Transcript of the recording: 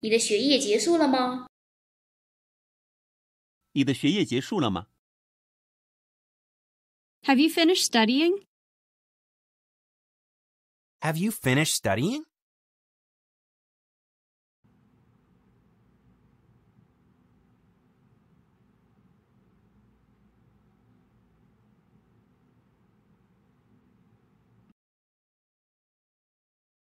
你的学业结束了吗？你的学业结束了吗？Have you finished studying? Have you finished studying?